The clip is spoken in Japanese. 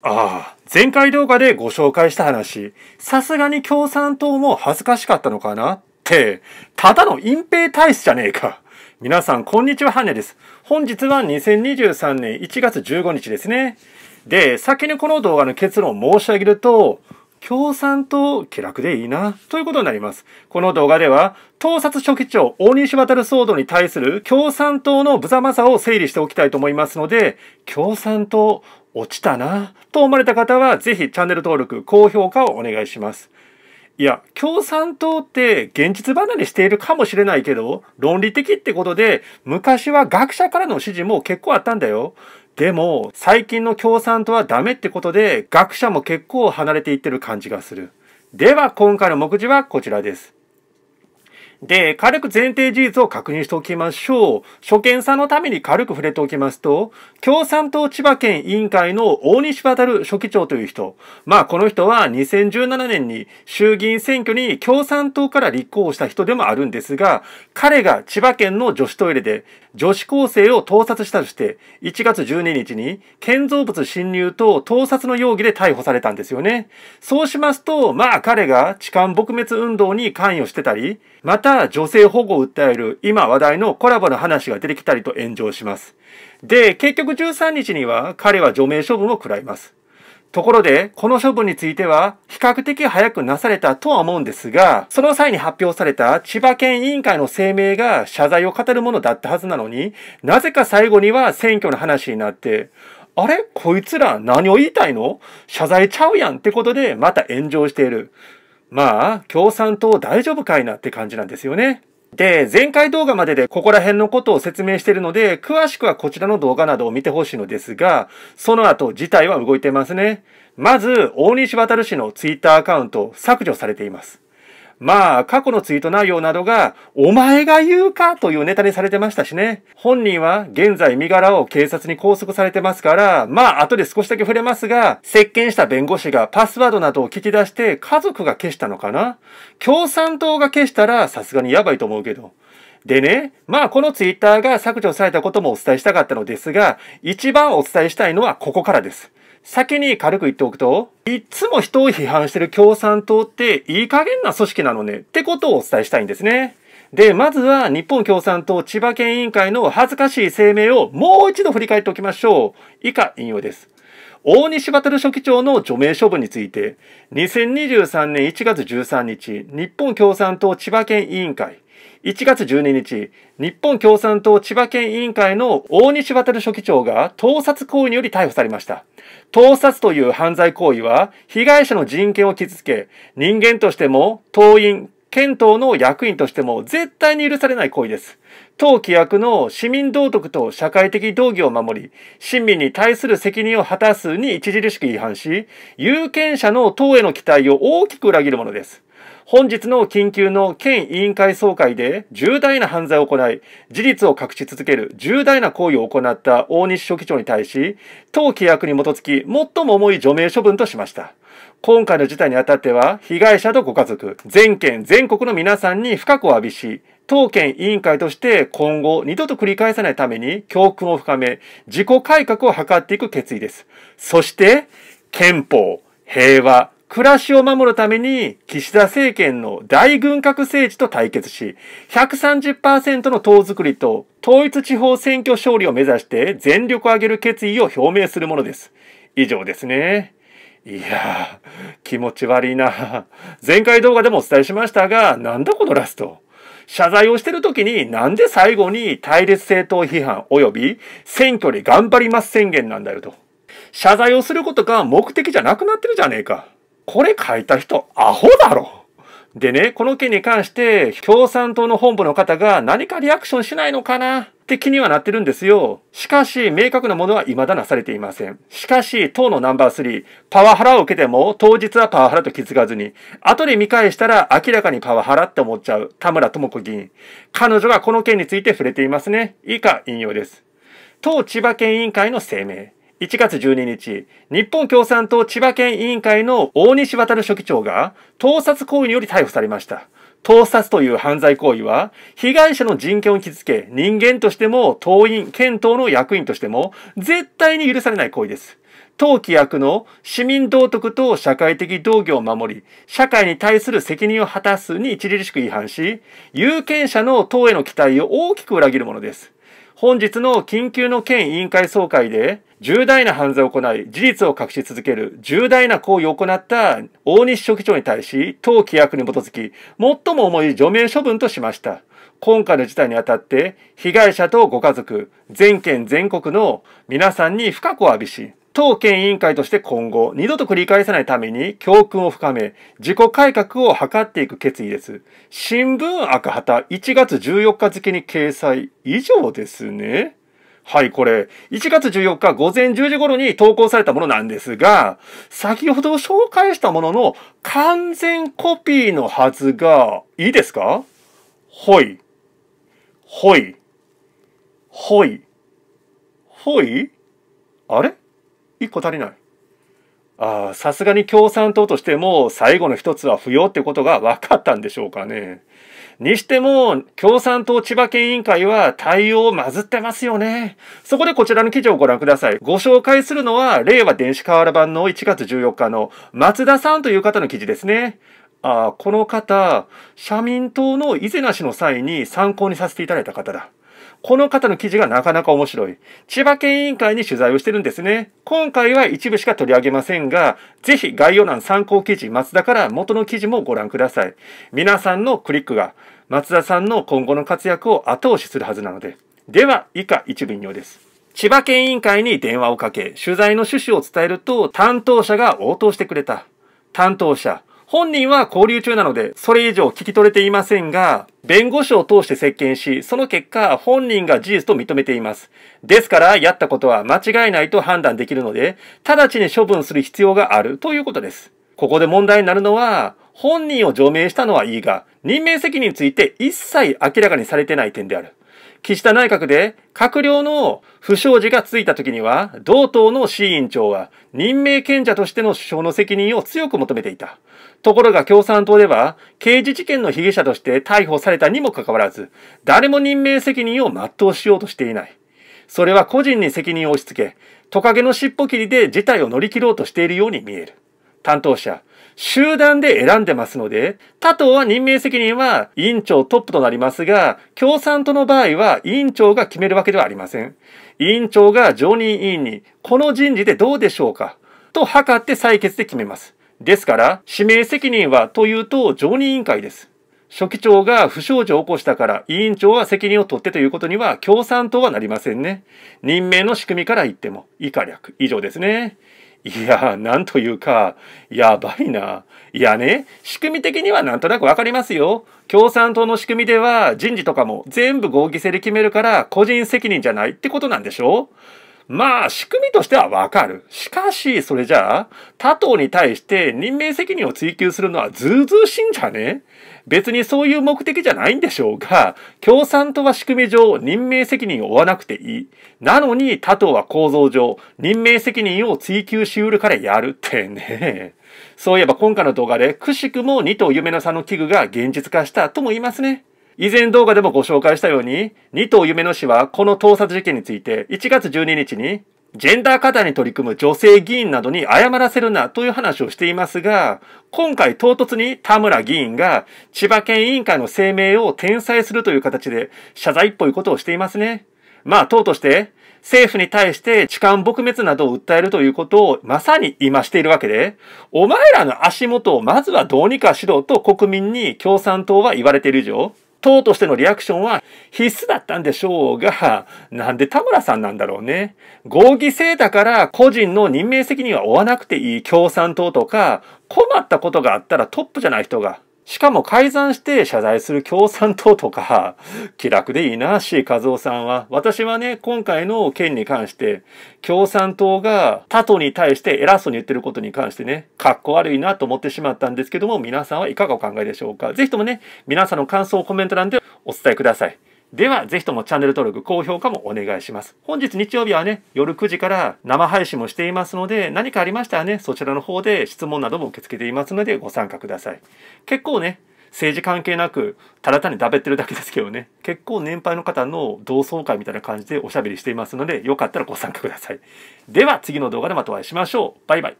ああ、前回動画でご紹介した話、さすがに共産党も恥ずかしかったのかなって、ただの隠蔽体質じゃねえか。皆さん、こんにちは、ハネです。本日は2023年1月15日ですね。で、先にこの動画の結論を申し上げると、共産党気楽でいいな、ということになります。この動画では、盗撮初期長大西渡騒動に対する共産党の無様さを整理しておきたいと思いますので、共産党落ちたなと思われた方は是非チャンネル登録、高評価をお願いします。いや、共産党って現実離れしているかもしれないけど、論理的ってことで、昔は学者からの指示も結構あったんだよ。でも、最近の共産党はダメってことで、学者も結構離れていってる感じがする。では、今回の目次はこちらです。で、軽く前提事実を確認しておきましょう。初見さんのために軽く触れておきますと、共産党千葉県委員会の大西渡書記長という人。まあ、この人は2017年に衆議院選挙に共産党から立候補した人でもあるんですが、彼が千葉県の女子トイレで女子高生を盗撮したとして、1月12日に建造物侵入と盗撮の容疑で逮捕されたんですよね。そうしますと、まあ彼が痴漢撲滅運動に関与してたり、またた女性保護を訴える今話題のコラボの話が出てきたりと炎上します。で、結局13日には彼は除名処分を食らいます。ところで、この処分については比較的早くなされたとは思うんですが、その際に発表された千葉県委員会の声明が謝罪を語るものだったはずなのに、なぜか最後には選挙の話になって、あれこいつら何を言いたいの謝罪ちゃうやんってことでまた炎上している。まあ、共産党大丈夫かいなって感じなんですよね。で、前回動画まででここら辺のことを説明しているので、詳しくはこちらの動画などを見てほしいのですが、その後事態は動いてますね。まず、大西渡氏のツイッターアカウント削除されています。まあ、過去のツイート内容などが、お前が言うかというネタにされてましたしね。本人は現在身柄を警察に拘束されてますから、まあ、後で少しだけ触れますが、接見した弁護士がパスワードなどを聞き出して、家族が消したのかな共産党が消したら、さすがにやばいと思うけど。でね、まあこのツイッターが削除されたこともお伝えしたかったのですが、一番お伝えしたいのはここからです。先に軽く言っておくと、いつも人を批判してる共産党っていい加減な組織なのねってことをお伝えしたいんですね。で、まずは日本共産党千葉県委員会の恥ずかしい声明をもう一度振り返っておきましょう。以下引用です。大西渉書記長の除名処分について、2023年1月13日、日本共産党千葉県委員会、1月12日、日本共産党千葉県委員会の大西渉書記長が盗撮行為により逮捕されました。盗撮という犯罪行為は、被害者の人権を傷つけ、人間としても、党員、県討の役員としても絶対に許されない行為です。党規約の市民道徳と社会的道義を守り、市民に対する責任を果たすに著しく違反し、有権者の党への期待を大きく裏切るものです。本日の緊急の県委員会総会で重大な犯罪を行い、事実を隠し続ける重大な行為を行った大西書記長に対し、当規約に基づき最も重い除名処分としました。今回の事態にあたっては、被害者とご家族、全県、全国の皆さんに深くお詫びし、当県委員会として今後二度と繰り返さないために教訓を深め、自己改革を図っていく決意です。そして、憲法、平和、暮らしを守るために岸田政権の大軍拡政治と対決し、130%の党作りと統一地方選挙勝利を目指して全力を挙げる決意を表明するものです。以上ですね。いやー、気持ち悪いな。前回動画でもお伝えしましたが、なんだこのラスト。謝罪をしてる時になんで最後に対立政党批判及び選挙で頑張ります宣言なんだよと。謝罪をすることが目的じゃなくなってるじゃねえか。これ書いた人、アホだろでね、この件に関して、共産党の本部の方が何かリアクションしないのかなって気にはなってるんですよ。しかし、明確なものは未だなされていません。しかし、党のナンバー3、パワハラを受けても、当日はパワハラと気づかずに、後で見返したら明らかにパワハラって思っちゃう、田村智子議員。彼女がこの件について触れていますね。以下、引用です。党千葉県委員会の声明。1月12日、日本共産党千葉県委員会の大西渡書記長が、盗撮行為により逮捕されました。盗撮という犯罪行為は、被害者の人権を傷つけ、人間としても、党員、県党の役員としても、絶対に許されない行為です。党規約の市民道徳と社会的道義を守り、社会に対する責任を果たすに著しく違反し、有権者の党への期待を大きく裏切るものです。本日の緊急の県委員会総会で、重大な犯罪を行い、事実を隠し続ける重大な行為を行った大西書記長に対し、党規約に基づき、最も重い除名処分としました。今回の事態にあたって、被害者とご家族、全県全国の皆さんに深くお詫びし、当県委員会として今後、二度と繰り返さないために教訓を深め、自己改革を図っていく決意です。新聞赤旗1月14日付に掲載以上ですね。はい、これ、1月14日午前10時頃に投稿されたものなんですが、先ほど紹介したものの完全コピーのはずが、いいですかほい、ほい、ほい、ほいあれ1個足りない。ああ、さすがに共産党としても最後の一つは不要ってことが分かったんでしょうかね。にしても、共産党千葉県委員会は対応をまずってますよね。そこでこちらの記事をご覧ください。ご紹介するのは、令和電子瓦版の1月14日の松田さんという方の記事ですね。あこの方、社民党の伊勢名しの際に参考にさせていただいた方だ。この方の記事がなかなか面白い。千葉県委員会に取材をしてるんですね。今回は一部しか取り上げませんが、ぜひ概要欄参考記事、松田から元の記事もご覧ください。皆さんのクリックが、松田さんの今後の活躍を後押しするはずなので。では、以下一部引用です。千葉県委員会に電話をかけ、取材の趣旨を伝えると、担当者が応答してくれた。担当者、本人は交流中なので、それ以上聞き取れていませんが、弁護士を通して接見し、その結果、本人が事実と認めています。ですから、やったことは間違いないと判断できるので、直ちに処分する必要があるということです。ここで問題になるのは、本人を除名したのはいいが、任命責任について一切明らかにされてない点である。岸田内閣で閣僚の不祥事がついた時には、同党の市委員長は任命権者としての首相の責任を強く求めていた。ところが共産党では、刑事事件の被疑者として逮捕されたにもかかわらず、誰も任命責任を全うしようとしていない。それは個人に責任を押し付け、トカゲの尻尾切りで事態を乗り切ろうとしているように見える。担当者、集団で選んでますので、他党は任命責任は委員長トップとなりますが、共産党の場合は委員長が決めるわけではありません。委員長が常任委員に、この人事でどうでしょうかと測って採決で決めます。ですから、指名責任はというと常任委員会です。書記長が不祥事を起こしたから委員長は責任を取ってということには共産党はなりませんね。任命の仕組みから言っても以下略。以上ですね。いや、なんというか、やばいな。いやね、仕組み的にはなんとなくわかりますよ。共産党の仕組みでは人事とかも全部合議制で決めるから個人責任じゃないってことなんでしょうまあ、仕組みとしてはわかる。しかし、それじゃあ、他党に対して任命責任を追及するのはずうずうしいんじゃね別にそういう目的じゃないんでしょうが、共産党は仕組み上任命責任を負わなくていい。なのに他党は構造上任命責任を追及しうるからやるってね。そういえば今回の動画でくしくも二党夢の差の危惧が現実化したとも言いますね。以前動画でもご紹介したように、二頭夢の氏はこの盗撮事件について1月12日にジェンダー課題に取り組む女性議員などに謝らせるなという話をしていますが、今回唐突に田村議員が千葉県委員会の声明を転載するという形で謝罪っぽいことをしていますね。まあ党として政府に対して痴漢撲滅などを訴えるということをまさに今しているわけで、お前らの足元をまずはどうにかしろと国民に共産党は言われている以上、党としてのリアクションは必須だったんでしょうが、なんで田村さんなんだろうね。合議制だから個人の任命責任は負わなくていい共産党とか、困ったことがあったらトップじゃない人がしかも改ざんして謝罪する共産党とか、気楽でいいな、C 和夫さんは。私はね、今回の件に関して、共産党が他党に対して偉そうに言ってることに関してね、かっこ悪いなと思ってしまったんですけども、皆さんはいかがお考えでしょうか。ぜひともね、皆さんの感想をコメント欄でお伝えください。では、ぜひともチャンネル登録、高評価もお願いします。本日日曜日はね、夜9時から生配信もしていますので、何かありましたらね、そちらの方で質問なども受け付けていますので、ご参加ください。結構ね、政治関係なくただ単にだべってるだけですけどね結構年配の方の同窓会みたいな感じでおしゃべりしていますのでよかったらご参加くださいでは次の動画でまたお会いしましょうバイバイ